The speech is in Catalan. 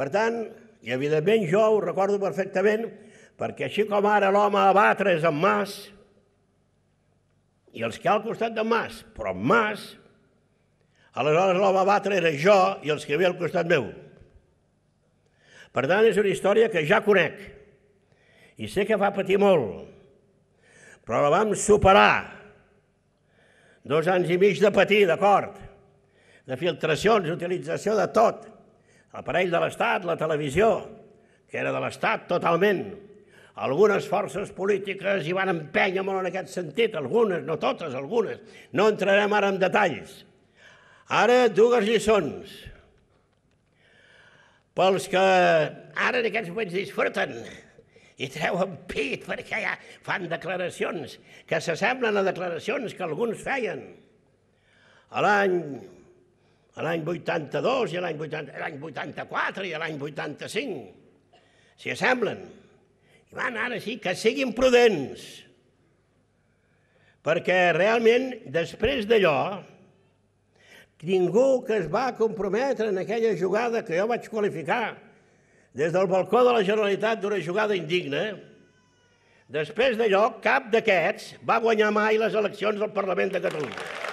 Per tant, i evidentment jo ho recordo perfectament, perquè així com ara l'home a batre és en Mas, i els que al costat de Mas, però en Mas, aleshores l'home a batre era jo i els que havia al costat meu. Per tant, és una història que ja conec, i sé que va patir molt, però la vam superar. Dos anys i mig de patir, d'acord? De filtracions, utilització de tot, l'aparell de l'Estat, la televisió, que era de l'Estat totalment. Algunes forces polítiques hi van empènyer molt en aquest sentit, algunes, no totes, algunes. No entrarem ara en detalls. Ara, dues lliçons. Pels que ara en aquests moments disfruten i treuen pit perquè ja fan declaracions que s'assemblen a declaracions que alguns feien. A l'any a l'any 82 i a l'any 84 i a l'any 85. S'hi assemblen. I van ara sí que siguin prudents, perquè realment després d'allò ningú que es va comprometre en aquella jugada que jo vaig qualificar des del balcó de la Generalitat d'una jugada indigna, després d'allò cap d'aquests va guanyar mai les eleccions al Parlament de Catalunya.